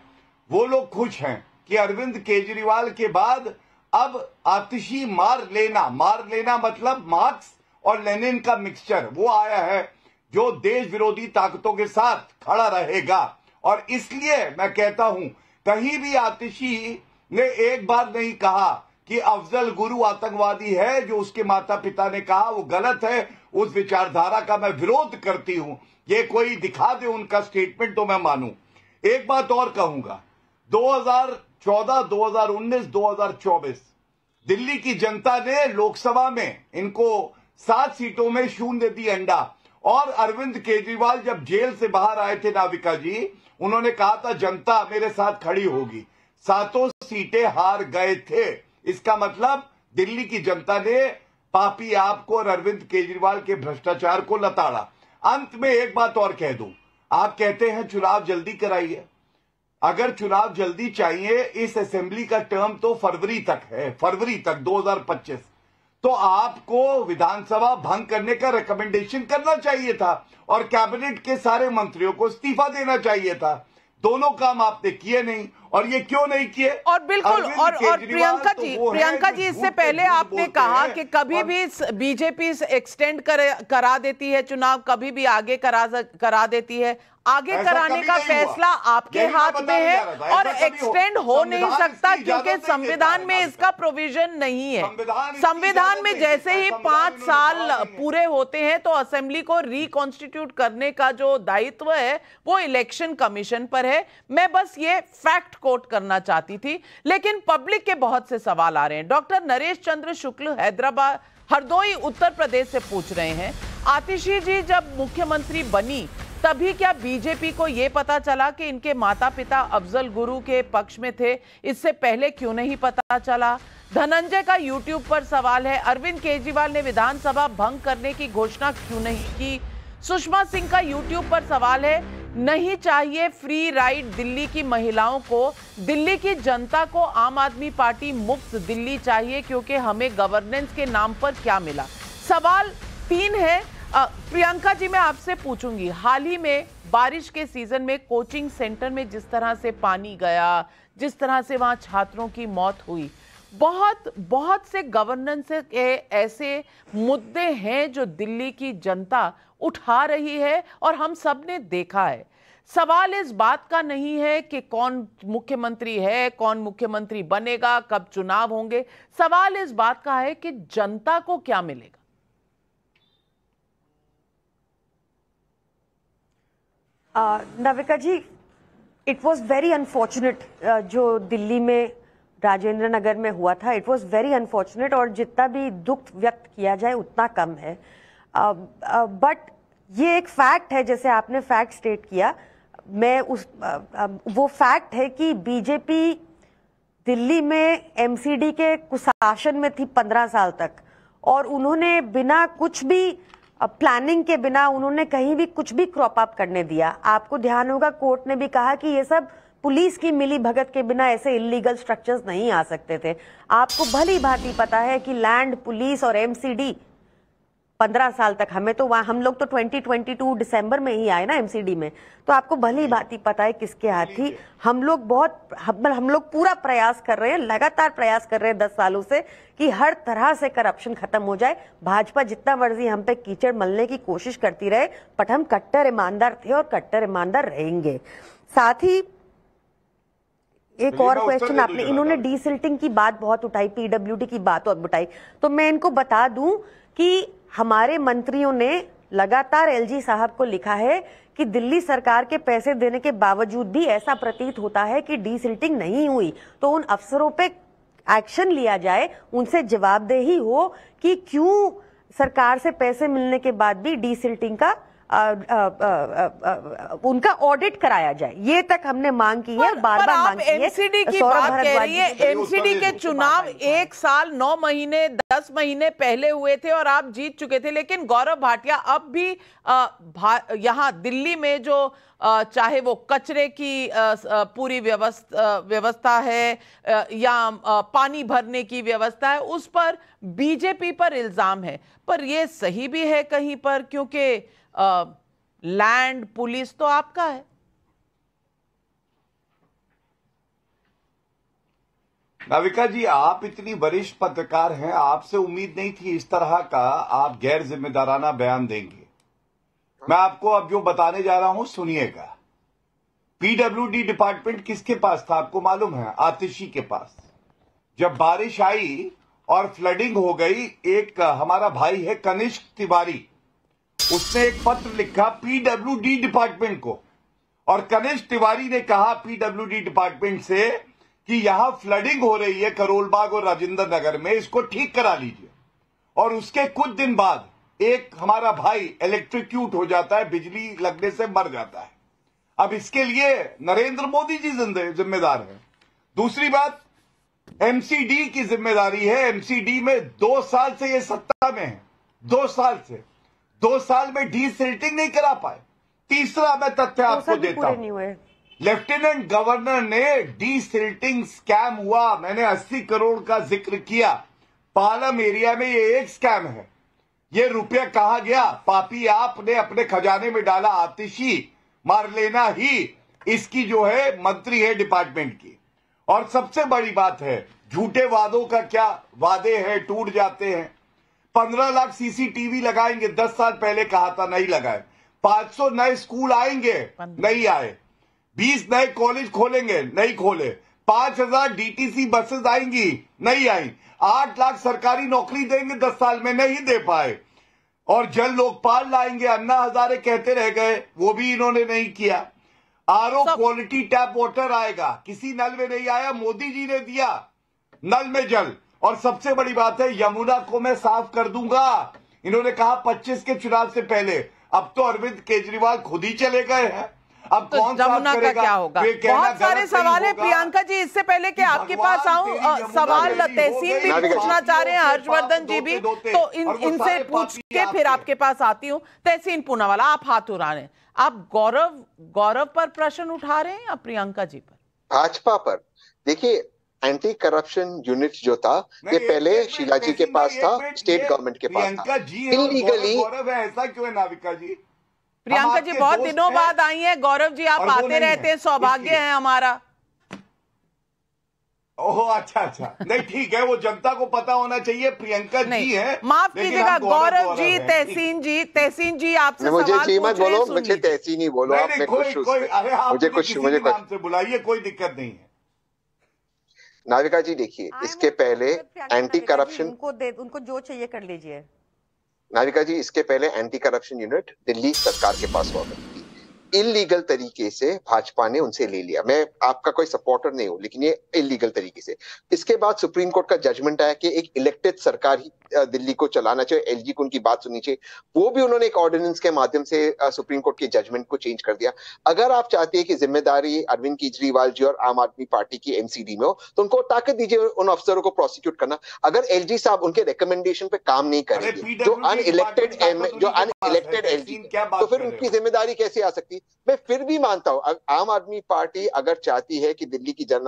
वो लोग खुश हैं कि अरविंद केजरीवाल के बाद अब आतिशी मार लेना मार लेना मतलब मार्क्स और लेनिन का मिक्सचर वो आया है जो देश विरोधी ताकतों के साथ खड़ा रहेगा और इसलिए मैं कहता हूं कहीं भी आतिशी ने एक बार नहीं कहा कि अफजल गुरु आतंकवादी है जो उसके माता पिता ने कहा वो गलत है उस विचारधारा का मैं विरोध करती हूं ये कोई दिखा दे उनका स्टेटमेंट तो मैं मानू एक बात और कहूंगा 2014 2019 2024 दिल्ली की जनता ने लोकसभा में इनको सात सीटों में शून्य दी अंडा और अरविंद केजरीवाल जब जेल से बाहर आए थे नाविका जी उन्होंने कहा था जनता मेरे साथ खड़ी होगी सातों सीटें हार गए थे इसका मतलब दिल्ली की जनता ने पापी आपको और अरविंद केजरीवाल के भ्रष्टाचार को लताड़ा अंत में एक बात और कह दू आप कहते हैं चुनाव जल्दी कराइए अगर चुनाव जल्दी चाहिए इस असेंबली का टर्म तो फरवरी तक है फरवरी तक 2025 तो आपको विधानसभा भंग करने का रिकमेंडेशन करना चाहिए था और कैबिनेट के सारे मंत्रियों को इस्तीफा देना चाहिए था दोनों काम आपने किए नहीं और ये क्यों नहीं किए और बिल्कुल और और तो प्रियंका तो जी प्रियंका जी इससे पहले आपने कहा कि कभी और... भी बीजेपी एक्सटेंड कर, करा देती है चुनाव कभी भी आगे करा करा देती है आगे कराने का फैसला आपके हाथ में है और एक्सटेंड हो नहीं सकता क्योंकि संविधान में इसका प्रोविजन नहीं है संविधान में जैसे ही पांच साल पूरे होते हैं तो असेंबली को रिकॉन्स्टिट्यूट करने का जो दायित्व है वो इलेक्शन कमीशन पर है मैं बस ये फैक्ट कोट करना चाहती थी लेकिन पब्लिक के बहुत से सवाल आ रहे हैं डॉक्टर नरेश चंद्र शुक्ल हैदराबाद हरदोई उत्तर प्रदेश से पूछ रहे हैं आतिशी जी जब मुख्यमंत्री बनी तभी क्या बीजेपी को यह पता चला कि इनके माता पिता अफजल गुरु के पक्ष में थे इससे पहले क्यों नहीं पता चला धनंजय का यूट्यूब पर सवाल है अरविंद केजरीवाल ने विधानसभा भंग करने की घोषणा क्यों नहीं की सुषमा सिंह का यूट्यूब पर सवाल है नहीं चाहिए फ्री राइड दिल्ली की महिलाओं को दिल्ली की जनता को आम आदमी पार्टी मुक्त दिल्ली चाहिए क्योंकि हमें गवर्नेंस के नाम पर क्या मिला सवाल तीन है प्रियंका जी मैं आपसे पूछूंगी हाल ही में बारिश के सीजन में कोचिंग सेंटर में जिस तरह से पानी गया जिस तरह से वहाँ छात्रों की मौत हुई बहुत बहुत से गवर्नेंस के ऐसे मुद्दे हैं जो दिल्ली की जनता उठा रही है और हम सब ने देखा है सवाल इस बात का नहीं है कि कौन मुख्यमंत्री है कौन मुख्यमंत्री बनेगा कब चुनाव होंगे सवाल इस बात का है कि जनता को क्या मिलेगा Navika ji it was very unfortunate जो दिल्ली में राजेंद्र नगर में हुआ था इट वॉज वेरी अनफॉर्चुनेट और जितना भी दुख व्यक्त किया जाए उतना कम है बट ये एक फैक्ट है जैसे आपने फैक्ट स्टेट किया मैं उस वो फैक्ट है कि बीजेपी दिल्ली में एमसीडी के कुशासन में थी पंद्रह साल तक और उन्होंने बिना कुछ भी प्लानिंग के बिना उन्होंने कहीं भी कुछ भी क्रॉप अप करने दिया आपको ध्यान होगा कोर्ट ने भी कहा कि ये सब पुलिस की मिली भगत के बिना ऐसे इलीगल स्ट्रक्चर्स नहीं आ सकते थे आपको भली भांति पता है कि लैंड पुलिस और एमसीडी पंद्रह साल तक हमें तो वहाँ हम लोग तो ट्वेंटी ट्वेंटी टू दिसंबर में ही आए ना एमसीडी में तो आपको भली भांति पता है किसके हाथ थी हम लोग बहुत हम, मतलब हम लोग पूरा प्रयास कर रहे हैं लगातार प्रयास कर रहे हैं दस सालों से कि हर तरह से करप्शन खत्म हो जाए भाजपा जितना मर्जी हम पे कीचड़ मलने की कोशिश करती रहे बट हम कट्टर ईमानदार थे और कट्टर ईमानदार रहेंगे साथ ही एक और क्वेश्चन आपने इन्होंने डीसिल्टिंग की बात बहुत उठाई पीडब्ल्यूडी की बात और उठाई तो मैं इनको बता दूं कि हमारे मंत्रियों ने लगातार एलजी साहब को लिखा है कि दिल्ली सरकार के पैसे देने के बावजूद भी ऐसा प्रतीत होता है कि सिल्टिंग नहीं हुई तो उन अफसरों पे एक्शन लिया जाए उनसे जवाबदेही हो कि क्यों सरकार से पैसे मिलने के बाद भी सिल्टिंग का उनका ऑडिट कराया जाए ये तक हमने मांग की है बार बार मांग की एमसीडी की बात कह रही है एमसीडी के चुनाव एक साल नौ महीने दस महीने पहले हुए थे और आप जीत चुके थे लेकिन गौरव भाटिया अब भी यहाँ दिल्ली में जो चाहे वो कचरे की पूरी व्यवस्था व्यवस्था है या पानी भरने की व्यवस्था है उस पर बीजेपी पर इल्जाम है पर ये सही भी है कहीं पर क्योंकि लैंड पुलिस तो आपका है नाविका जी आप इतनी वरिष्ठ पत्रकार हैं आपसे उम्मीद नहीं थी इस तरह का आप गैर जिम्मेदाराना बयान देंगे मैं आपको अब जो बताने जा रहा हूं सुनिएगा पीडब्ल्यूडी डिपार्टमेंट किसके पास था आपको मालूम है आतिशी के पास जब बारिश आई और फ्लडिंग हो गई एक हमारा भाई है कनिष्क तिवारी उसने एक पत्र लिखा पीडब्ल्यूडी डिपार्टमेंट को और कनिष्ठ तिवारी ने कहा पीडब्ल्यूडी डिपार्टमेंट से कि यहां फ्लडिंग हो रही है करोलबाग और राजेंद्र नगर में इसको ठीक करा लीजिए और उसके कुछ दिन बाद एक हमारा भाई इलेक्ट्रिक्यूट हो जाता है बिजली लगने से मर जाता है अब इसके लिए नरेंद्र मोदी जी जिम्मेदार है दूसरी बात एमसीडी की जिम्मेदारी है एमसीडी में दो साल से ये सत्ता में है दो साल से दो साल में डी सिल्टिंग नहीं करा पाए तीसरा मैं तथ्य आपको देता हूं लेफ्टिनेंट गवर्नर ने डी सिल्टिंग स्कैम हुआ मैंने 80 करोड़ का जिक्र किया पालम एरिया में ये एक स्कैम है ये रुपया कहा गया पापी आपने अपने खजाने में डाला आतिशी मार लेना ही इसकी जो है मंत्री है डिपार्टमेंट की और सबसे बड़ी बात है झूठे वादों का क्या वादे हैं टूट जाते हैं पंद्रह लाख सीसीटीवी लगाएंगे दस साल पहले कहा था नहीं लगाए पांच सौ नए स्कूल आएंगे नहीं आए बीस नए कॉलेज खोलेंगे नहीं खोले पांच हजार डीटीसी बसेस आएंगी नहीं आई आठ लाख सरकारी नौकरी देंगे दस साल में नहीं दे पाए और जल लोकपाल लाएंगे अन्ना हजारे कहते रह गए वो भी इन्होंने नहीं किया आर क्वालिटी टैप वाटर आएगा किसी नल में नहीं आया मोदी जी ने दिया नल में जल और सबसे बड़ी बात है यमुना को मैं साफ कर दूंगा इन्होंने कहा 25 के चुनाव से पहले अब तो अरविंद केजरीवाल खुद ही चले गए हैं अब तो कौन यमुना का क्या होगा तो बहुत सारे सवाल है प्रियंका जी इससे पहले कि आपके पास आऊं सवाल तहसीन भी पूछना चाह रहे हैं हर्षवर्धन जी भी तो इनसे पूछ के फिर आपके पास आती हूँ तहसीन पूनावाला आप हाथ उठा रहे हैं आप गौरव गौरव पर प्रश्न उठा रहे हैं या प्रियंका जी पर भाजपा पर देखिए एंटी करप्शन यूनिट जो था ये पहले शिला जी के पास था स्टेट गवर्नमेंट के पास था इलीगली ऐसा क्यों है नाविका जी प्रियंका जी बहुत दिनों बाद आई हैं गौरव जी आप आते रहते हैं सौभाग्य है हमारा ओह अच्छा अच्छा नहीं ठीक है वो जनता को पता होना चाहिए प्रियंका जी है माफ कीजिएगा गौरव जी तहसीन जी तहसीन जी आपसे मुझे जी मत बोलो मुझे तहसीन ही बोलो आपने मुझे कुछ मुझे बुलाइए कोई दिक्कत नहीं है नाविका जी देखिए इसके पहले एंटी करप्शन उनको दे उनको जो चाहिए कर लीजिए नाविका जी इसके पहले एंटी करप्शन यूनिट दिल्ली सरकार के पास हुआ करती इलीगल तरीके से भाजपा ने उनसे ले लिया मैं आपका कोई सपोर्टर नहीं हूं लेकिन ये इलीगल तरीके से इसके बाद सुप्रीम कोर्ट का जजमेंट आया कि एक इलेक्टेड सरकार ही दिल्ली को चलाना चाहिए एल को उनकी बात सुननी चाहिए वो भी उन्होंने एक ऑर्डिनेंस के माध्यम से सुप्रीम कोर्ट के जजमेंट को चेंज कर दिया अगर आप चाहते हैं कि जिम्मेदारी अरविंद केजरीवाल जी और आम आदमी पार्टी की एमसीडी में हो तो उनको ताकत दीजिए उन अफसरों को प्रोसिक्यूट करना अगर एल साहब उनके रिकमेंडेशन पे काम नहीं करेंगे जो एम जो अनइलेक्टेड एल तो फिर उनकी जिम्मेदारी कैसे आ सकती मैं फिर भी मानता हूं आम आदमी पार्टी अगर चाहती है कि दिल्ली की जन,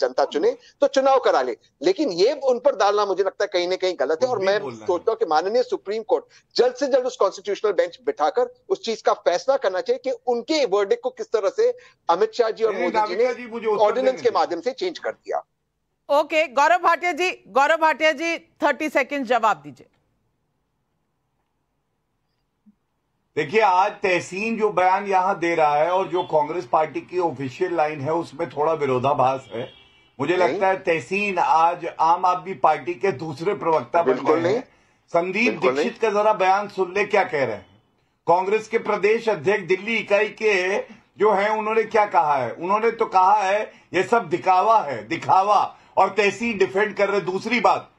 जनता चुने तो चुनाव करा ले लेकिन ये उन पर डालना मुझे लगता है कहीं ना कहीं गलत है और मैं सोचता हूँ कि माननीय सुप्रीम कोर्ट जल्द से जल्द उस कॉन्स्टिट्यूशनल बेंच बिठाकर उस चीज का फैसला करना चाहिए कि उनके वर्डिक को किस तरह से अमित शाह जी और मोदी जी ने ऑर्डिनेंस के माध्यम से चेंज कर दिया okay Gaurav Bhatia ji Gaurav Bhatia ji thirty second जवाब दीजिए देखिए आज तहसीन जो बयान यहां दे रहा है और जो कांग्रेस पार्टी की ऑफिशियल लाइन है उसमें थोड़ा विरोधाभास है मुझे लगता है तहसीन आज आम आदमी पार्टी के दूसरे प्रवक्ता बन गए हैं संदीप दीक्षित का जरा बयान सुन ले क्या कह रहे हैं कांग्रेस के प्रदेश अध्यक्ष दिल्ली इकाई के जो है उन्होंने क्या कहा है उन्होंने तो कहा है ये सब दिखावा है दिखावा और तहसीन डिफेंड कर रहे दूसरी बात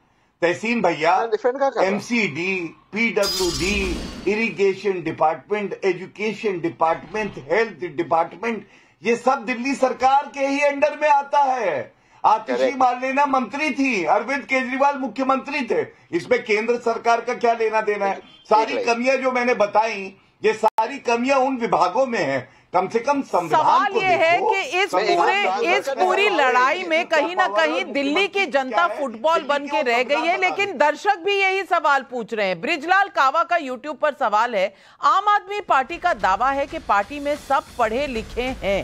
तहसीन भैया M C D P W D irrigation department education department health department ये सब दिल्ली सरकार के ही अंडर में आता है आतिशी मालेना मंत्री थी अरविंद केजरीवाल मुख्यमंत्री थे इसमें केंद्र सरकार का क्या लेना देना है सारी कमियां जो मैंने बताई ये सारी कमियां उन विभागों में है कम से कम सवाल ये है कि इस पूरे इस पूरी लड़ाई में कहीं ना कहीं दिल्ली की जनता फुटबॉल बन के रह गई है लेकिन दर्शक भी यही सवाल पूछ रहे हैं ब्रिजलाल कावा का यूट्यूब पर सवाल है आम आदमी पार्टी का दावा है कि पार्टी में सब पढ़े लिखे हैं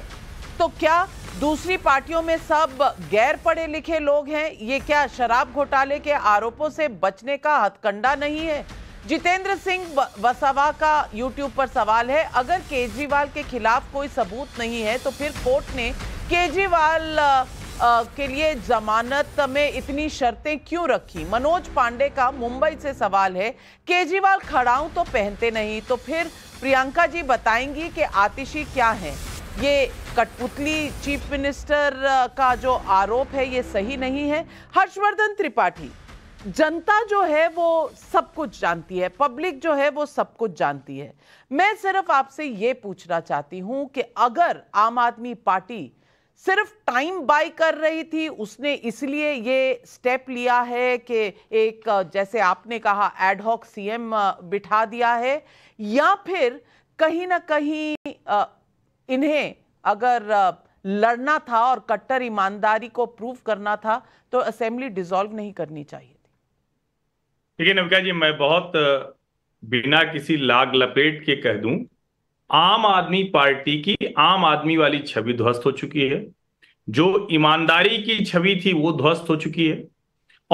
तो क्या दूसरी पार्टियों में सब गैर पढ़े लिखे लोग हैं ये क्या शराब घोटाले के आरोपों से बचने का हथकंडा नहीं है जितेंद्र सिंह वसावा का यूट्यूब पर सवाल है अगर केजरीवाल के खिलाफ कोई सबूत नहीं है तो फिर कोर्ट ने केजरीवाल के लिए जमानत में इतनी शर्तें क्यों रखी मनोज पांडे का मुंबई से सवाल है केजरीवाल खड़ाऊं तो पहनते नहीं तो फिर प्रियंका जी बताएंगी कि आतिशी क्या है ये कठपुतली चीफ मिनिस्टर का जो आरोप है ये सही नहीं है हर्षवर्धन त्रिपाठी जनता जो है वो सब कुछ जानती है पब्लिक जो है वो सब कुछ जानती है मैं सिर्फ आपसे ये पूछना चाहती हूं कि अगर आम आदमी पार्टी सिर्फ टाइम बाय कर रही थी उसने इसलिए ये स्टेप लिया है कि एक जैसे आपने कहा एडहॉक सीएम बिठा दिया है या फिर कहीं ना कहीं इन्हें अगर लड़ना था और कट्टर ईमानदारी को प्रूव करना था तो असेंबली डिसॉल्व नहीं करनी चाहिए देखिए नविका जी मैं बहुत बिना किसी लाग लपेट के कह दूं आम आदमी पार्टी की आम आदमी वाली छवि ध्वस्त हो चुकी है जो ईमानदारी की छवि थी वो ध्वस्त हो चुकी है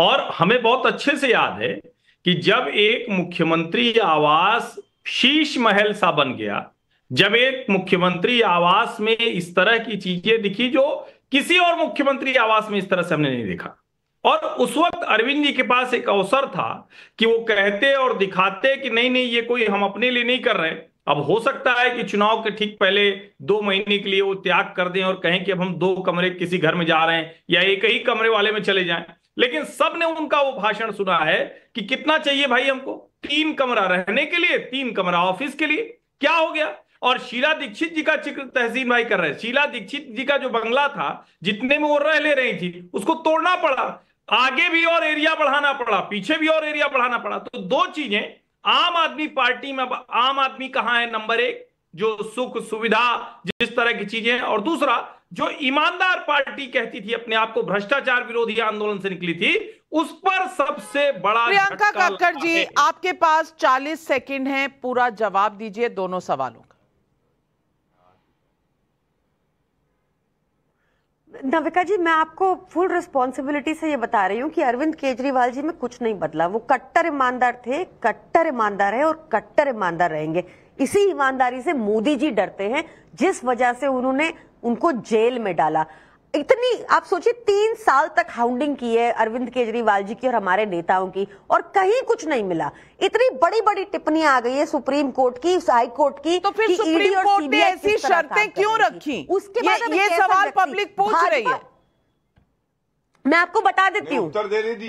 और हमें बहुत अच्छे से याद है कि जब एक मुख्यमंत्री आवास शीश महल सा बन गया जब एक मुख्यमंत्री आवास में इस तरह की चीजें दिखी जो किसी और मुख्यमंत्री आवास में इस तरह से हमने नहीं देखा और उस वक्त अरविंद जी के पास एक अवसर था कि वो कहते और दिखाते कि नहीं नहीं ये कोई हम अपने लिए नहीं कर रहे अब हो सकता है कि चुनाव के ठीक पहले दो महीने के लिए वो त्याग कर दें और कहें कि अब हम दो कमरे किसी घर में जा रहे हैं या एक ही कमरे वाले में चले जाएं लेकिन सब ने उनका वो भाषण सुना है कि कितना चाहिए भाई हमको तीन कमरा रहने के लिए तीन कमरा ऑफिस के लिए क्या हो गया और शीला दीक्षित जी का चिक्र तहसीन भाई कर रहे हैं शीला दीक्षित जी का जो बंगला था जितने में वो रह ले रही थी उसको तोड़ना पड़ा आगे भी और एरिया बढ़ाना पड़ा पीछे भी और एरिया बढ़ाना पड़ा तो दो चीजें आम आदमी पार्टी में अब आम आदमी कहां है नंबर एक जो सुख सुविधा जिस तरह की चीजें और दूसरा जो ईमानदार पार्टी कहती थी अपने आप को भ्रष्टाचार विरोधी आंदोलन से निकली थी उस पर सबसे बड़ा प्रियंका काकर जी आपके पास 40 सेकंड हैं पूरा जवाब दीजिए दोनों सवालों का नविका जी मैं आपको फुल रिस्पॉन्सिबिलिटी से ये बता रही हूँ कि अरविंद केजरीवाल जी में कुछ नहीं बदला वो कट्टर ईमानदार थे कट्टर ईमानदार है और कट्टर ईमानदार रहेंगे इसी ईमानदारी से मोदी जी डरते हैं जिस वजह से उन्होंने उनको जेल में डाला इतनी आप सोचिए तीन साल तक हाउंडिंग की है अरविंद केजरीवाल जी की और हमारे नेताओं की और कहीं कुछ नहीं मिला इतनी बड़ी बड़ी टिप्पणियां आ गई है सुप्रीम कोर्ट की हाई कोर्ट की तो फिर सुप्रीम e कोर्ट ने ऐसी शर्तें क्यों रखी उसके बाद ये सवाल पब्लिक पूछ रही है मैं आपको बता देती हूँ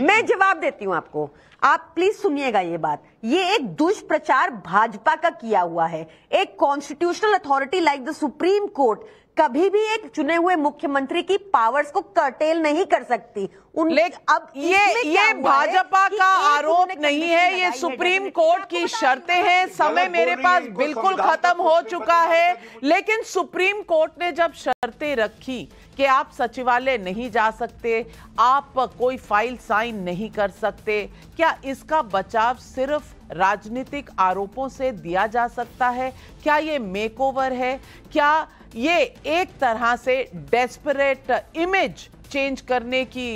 मैं जवाब देती हूँ आपको आप प्लीज सुनिएगा ये बात ये एक दुष्प्रचार भाजपा का किया हुआ है एक constitutional authority like the supreme court कभी भी एक चुने हुए मुख्यमंत्री की पावर्स को कर्टेल नहीं कर सकती उन अब ये ये भाजपा का आरोप नहीं है ये सुप्रीम कोर्ट की शर्तें हैं समय मेरे पास बिल्कुल खत्म हो चुका है लेकिन सुप्रीम कोर्ट ने जब शर्तें रखी कि आप सचिवालय नहीं जा सकते आप कोई फाइल साइन नहीं कर सकते क्या इसका बचाव सिर्फ राजनीतिक आरोपों से दिया जा सकता है क्या ये मेकओवर है क्या ये एक तरह से डेस्परेट इमेज चेंज करने की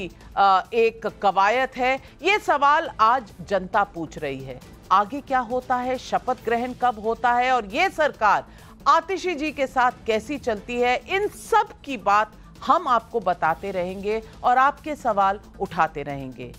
एक कवायत है ये सवाल आज जनता पूछ रही है आगे क्या होता है शपथ ग्रहण कब होता है और ये सरकार आतिशी जी के साथ कैसी चलती है इन सब की बात हम आपको बताते रहेंगे और आपके सवाल उठाते रहेंगे